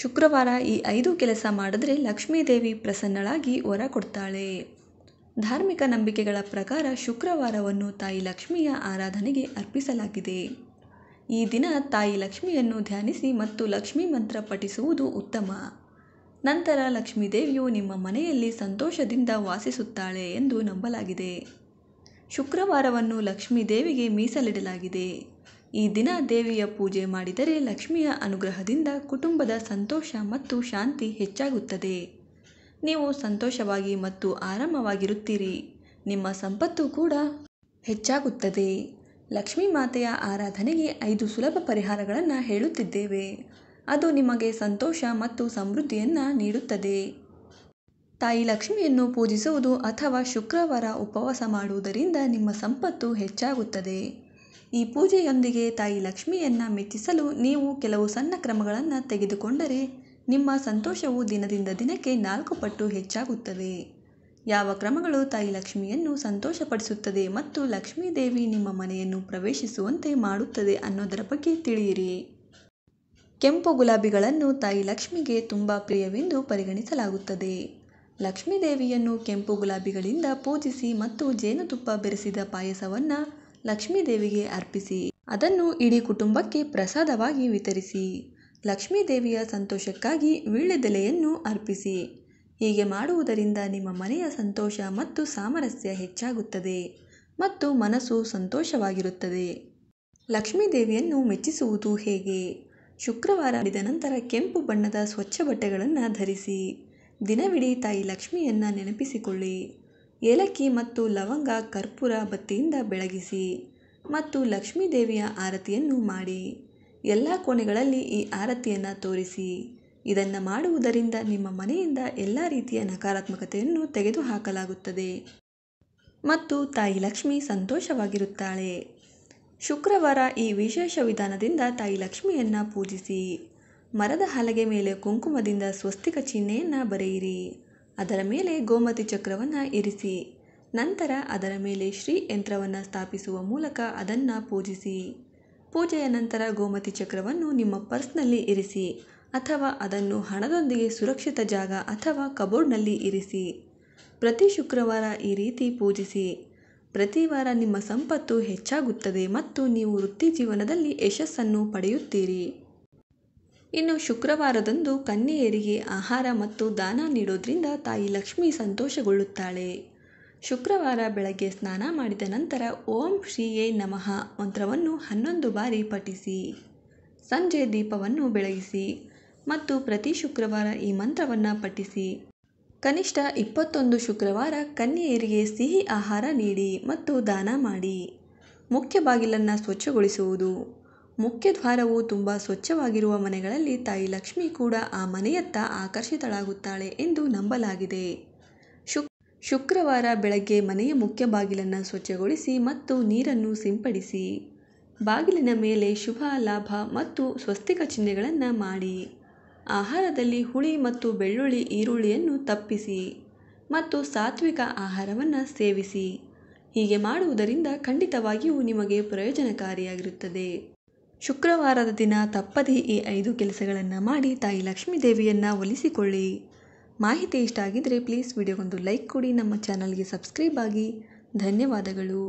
ಶುಕ್ರವಾರ ಈ ಐದು ಕೆಲಸ ಮಾಡಿದ್ರೆ ಲಕ್ಷ್ಮೀದೇವಿ ಪ್ರಸನ್ನಳಾಗಿ ವರ ಕೊಡ್ತಾಳೆ ಧಾರ್ಮಿಕ ನಂಬಿಕೆಗಳ ಪ್ರಕಾರ ಶುಕ್ರವಾರವನ್ನು ತಾಯಿ ಲಕ್ಷ್ಮಿಯ ಆರಾಧನೆಗೆ ಅರ್ಪಿಸಲಾಗಿದೆ ಈ ದಿನ ತಾಯಿ ಲಕ್ಷ್ಮಿಯನ್ನು ಧ್ಯಾನಿಸಿ ಮತ್ತು ಲಕ್ಷ್ಮೀ ಮಂತ್ರ ಪಠಿಸುವುದು ಉತ್ತಮ ನಂತರ ಲಕ್ಷ್ಮೀದೇವಿಯು ನಿಮ್ಮ ಮನೆಯಲ್ಲಿ ಸಂತೋಷದಿಂದ ವಾಸಿಸುತ್ತಾಳೆ ಎಂದು ನಂಬಲಾಗಿದೆ ಶುಕ್ರವಾರವನ್ನು ಲಕ್ಷ್ಮೀದೇವಿಗೆ ಮೀಸಲಿಡಲಾಗಿದೆ ಈ ದಿನ ದೇವಿಯ ಪೂಜೆ ಮಾಡಿದರೆ ಲಕ್ಷ್ಮಿಯ ಅನುಗ್ರಹದಿಂದ ಕುಟುಂಬದ ಸಂತೋಷ ಮತ್ತು ಶಾಂತಿ ಹೆಚ್ಚಾಗುತ್ತದೆ ನೀವು ಸಂತೋಷವಾಗಿ ಮತ್ತು ಆರಾಮವಾಗಿರುತ್ತೀರಿ ನಿಮ್ಮ ಸಂಪತ್ತು ಕೂಡ ಹೆಚ್ಚಾಗುತ್ತದೆ ಲಕ್ಷ್ಮೀ ಮಾತೆಯ ಆರಾಧನೆಗೆ ಐದು ಸುಲಭ ಪರಿಹಾರಗಳನ್ನು ಹೇಳುತ್ತಿದ್ದೇವೆ ಅದು ನಿಮಗೆ ಸಂತೋಷ ಮತ್ತು ಸಮೃದ್ಧಿಯನ್ನು ನೀಡುತ್ತದೆ ತಾಯಿ ಲಕ್ಷ್ಮಿಯನ್ನು ಪೂಜಿಸುವುದು ಅಥವಾ ಶುಕ್ರವಾರ ಉಪವಾಸ ಮಾಡುವುದರಿಂದ ನಿಮ್ಮ ಸಂಪತ್ತು ಹೆಚ್ಚಾಗುತ್ತದೆ ಈ ಪೂಜೆಯೊಂದಿಗೆ ತಾಯಿ ಲಕ್ಷ್ಮಿಯನ್ನು ಮೆಚ್ಚಿಸಲು ನೀವು ಕೆಲವು ಸಣ್ಣ ಕ್ರಮಗಳನ್ನು ತೆಗೆದುಕೊಂಡರೆ ನಿಮ್ಮ ಸಂತೋಷವು ದಿನದಿಂದ ದಿನಕ್ಕೆ ನಾಲ್ಕು ಪಟ್ಟು ಹೆಚ್ಚಾಗುತ್ತದೆ ಯಾವ ಕ್ರಮಗಳು ತಾಯಿ ಲಕ್ಷ್ಮಿಯನ್ನು ಸಂತೋಷಪಡಿಸುತ್ತದೆ ಮತ್ತು ಲಕ್ಷ್ಮೀದೇವಿ ನಿಮ್ಮ ಮನೆಯನ್ನು ಪ್ರವೇಶಿಸುವಂತೆ ಮಾಡುತ್ತದೆ ಅನ್ನೋದರ ಬಗ್ಗೆ ತಿಳಿಯಿರಿ ಕೆಂಪು ಗುಲಾಬಿಗಳನ್ನು ತಾಯಿ ಲಕ್ಷ್ಮಿಗೆ ತುಂಬ ಪ್ರಿಯವೆಂದು ಪರಿಗಣಿಸಲಾಗುತ್ತದೆ ಲಕ್ಷ್ಮೀದೇವಿಯನ್ನು ಕೆಂಪು ಗುಲಾಬಿಗಳಿಂದ ಪೂಜಿಸಿ ಮತ್ತು ಜೇನುತುಪ್ಪ ಬೆರೆಸಿದ ಪಾಯಸವನ್ನು ಲಕ್ಷ್ಮೀದೇವಿಗೆ ಅರ್ಪಿಸಿ ಅದನ್ನು ಇಡೀ ಕುಟುಂಬಕ್ಕೆ ಪ್ರಸಾದವಾಗಿ ವಿತರಿಸಿ ಲಕ್ಷ್ಮೀದೇವಿಯ ಸಂತೋಷಕ್ಕಾಗಿ ವೀಳ್ಯದೆಲೆಯನ್ನು ಅರ್ಪಿಸಿ ಹೀಗೆ ಮಾಡುವುದರಿಂದ ನಿಮ್ಮ ಮನೆಯ ಸಂತೋಷ ಮತ್ತು ಸಾಮರಸ್ಯ ಹೆಚ್ಚಾಗುತ್ತದೆ ಮತ್ತು ಮನಸ್ಸು ಸಂತೋಷವಾಗಿರುತ್ತದೆ ಲಕ್ಷ್ಮೀ ದೇವಿಯನ್ನು ಮೆಚ್ಚಿಸುವುದು ಹೇಗೆ ಶುಕ್ರವಾರ ಹಿಡಿದ ನಂತರ ಕೆಂಪು ಬಣ್ಣದ ಸ್ವಚ್ಛ ಬಟ್ಟೆಗಳನ್ನು ಧರಿಸಿ ದಿನವಿಡೀ ತಾಯಿ ಲಕ್ಷ್ಮಿಯನ್ನು ನೆನಪಿಸಿಕೊಳ್ಳಿ ಏಲಕ್ಕಿ ಮತ್ತು ಲವಂಗ ಕರ್ಪೂರ ಬತ್ತಿಯಿಂದ ಬೆಳಗಿಸಿ ಮತ್ತು ಲಕ್ಷ್ಮೀ ದೇವಿಯ ಆರತಿಯನ್ನು ಮಾಡಿ ಎಲ್ಲ ಕೋಣೆಗಳಲ್ಲಿ ಈ ಆರತಿಯನ್ನು ತೋರಿಸಿ ಇದನ್ನು ಮಾಡುವುದರಿಂದ ನಿಮ್ಮ ಮನೆಯಿಂದ ಎಲ್ಲ ರೀತಿಯ ನಕಾರಾತ್ಮಕತೆಯನ್ನು ತೆಗೆದುಹಾಕಲಾಗುತ್ತದೆ ಮತ್ತು ತಾಯಿ ಲಕ್ಷ್ಮಿ ಸಂತೋಷವಾಗಿರುತ್ತಾಳೆ ಶುಕ್ರವಾರ ಈ ವಿಶೇಷ ವಿಧಾನದಿಂದ ತಾಯಿ ಲಕ್ಷ್ಮಿಯನ್ನು ಪೂಜಿಸಿ ಮರದ ಹಲಗೆ ಮೇಲೆ ಕುಂಕುಮದಿಂದ ಸ್ವಸ್ತಿಕ ಚಿಹ್ನೆಯನ್ನು ಬರೆಯಿರಿ ಅದರ ಮೇಲೆ ಗೋಮತಿ ಚಕ್ರವನ್ನು ಇರಿಸಿ ನಂತರ ಅದರ ಮೇಲೆ ಶ್ರೀ ಯಂತ್ರವನ್ನು ಸ್ಥಾಪಿಸುವ ಮೂಲಕ ಅದನ್ನು ಪೂಜಿಸಿ ಪೂಜೆಯ ನಂತರ ಗೋಮತಿ ಚಕ್ರವನ್ನು ನಿಮ್ಮ ಪರ್ಸ್ನಲ್ಲಿ ಇರಿಸಿ ಅಥವಾ ಅದನ್ನು ಹಣದೊಂದಿಗೆ ಸುರಕ್ಷಿತ ಜಾಗ ಅಥವಾ ಕಬೋರ್ಡ್ನಲ್ಲಿ ಇರಿಸಿ ಪ್ರತಿ ಶುಕ್ರವಾರ ಈ ರೀತಿ ಪೂಜಿಸಿ ಪ್ರತಿ ವಾರ ನಿಮ್ಮ ಸಂಪತ್ತು ಹೆಚ್ಚಾಗುತ್ತದೆ ಮತ್ತು ನೀವು ವೃತ್ತಿ ಜೀವನದಲ್ಲಿ ಯಶಸ್ಸನ್ನು ಪಡೆಯುತ್ತೀರಿ ಇನ್ನು ಶುಕ್ರವಾರದಂದು ಕನ್ಯೆಯರಿಗೆ ಆಹಾರ ಮತ್ತು ದಾನ ನೀಡೋದ್ರಿಂದ ತಾಯಿ ಲಕ್ಷ್ಮಿ ಸಂತೋಷಗೊಳ್ಳುತ್ತಾಳೆ ಶುಕ್ರವಾರ ಬೆಳಗ್ಗೆ ಸ್ನಾನ ಮಾಡಿದ ನಂತರ ಓಂ ಶ್ರೀಯೇ ನಮಃ ಮಂತ್ರವನ್ನು ಹನ್ನೊಂದು ಬಾರಿ ಪಠಿಸಿ ಸಂಜೆ ದೀಪವನ್ನು ಬೆಳಗಿಸಿ ಮತ್ತು ಪ್ರತಿ ಶುಕ್ರವಾರ ಈ ಮಂತ್ರವನ್ನು ಪಠಿಸಿ ಕನಿಷ್ಠ ಇಪ್ಪತ್ತೊಂದು ಶುಕ್ರವಾರ ಕನ್ಯೆಯರಿಗೆ ಸಿಹಿ ಆಹಾರ ನೀಡಿ ಮತ್ತು ದಾನ ಮಾಡಿ ಮುಖ್ಯ ಬಾಗಿಲನ್ನು ಸ್ವಚ್ಛಗೊಳಿಸುವುದು ಮುಖ್ಯದ್ವಾರವು ತುಂಬ ಸ್ವಚ್ಛವಾಗಿರುವ ಮನೆಗಳಲ್ಲಿ ತಾಯಿ ಲಕ್ಷ್ಮಿ ಕೂಡ ಆ ಮನೆಯತ್ತ ಆಕರ್ಷಿತಳಾಗುತ್ತಾಳೆ ಎಂದು ನಂಬಲಾಗಿದೆ. ಶುಕ್ರವಾರ ಬೆಳಗ್ಗೆ ಮನೆಯ ಮುಖ್ಯ ಬಾಗಿಲನ್ನು ಸ್ವಚ್ಛಗೊಳಿಸಿ ಮತ್ತು ನೀರನ್ನು ಸಿಂಪಡಿಸಿ. ಬಾಗಿಲಿನ ಮೇಲೆ ಶುಭ, ಲಾಭ ಮತ್ತು ಸ್ವಸ್ತಿಕ ಚಿಹ್ನೆಗಳನ್ನು ಮಾಡಿ. ಆಹಾರದಲ್ಲಿ ಹುಳಿ ಮತ್ತು ಬೆಳ್ಳುಳ್ಳಿ ಈರುಳ್ಳಿಯನ್ನು ತಪ್ಪಿಸಿ ಮತ್ತು ಸಾತ್ವಿಕ ಆಹಾರವನ್ನು ಸೇವಿಸಿ. ಹೀಗೆ ಮಾಡುವುದರಿಂದ ಖಂಡಿತವಾಗಿಯೂ ನಿಮಗೆ ಪ್ರಯೋಜನಕಾರಿಯಾಗಿರುತ್ತದೆ. ಶುಕ್ರವಾರದ ದಿನ ತಪ್ಪದೇ ಈ ಐದು ಕೆಲಸಗಳನ್ನು ಮಾಡಿ ತಾಯಿ ಲಕ್ಷ್ಮೀ ದೇವಿಯನ್ನು ಒಲಿಸಿಕೊಳ್ಳಿ ಮಾಹಿತಿ ಇಷ್ಟ ಆಗಿದ್ದರೆ ಪ್ಲೀಸ್ ವಿಡಿಯೋಗೊಂದು ಲೈಕ್ ಕೊಡಿ ನಮ್ಮ ಚಾನಲ್ಗೆ ಸಬ್ಸ್ಕ್ರೈಬ್ ಆಗಿ ಧನ್ಯವಾದಗಳು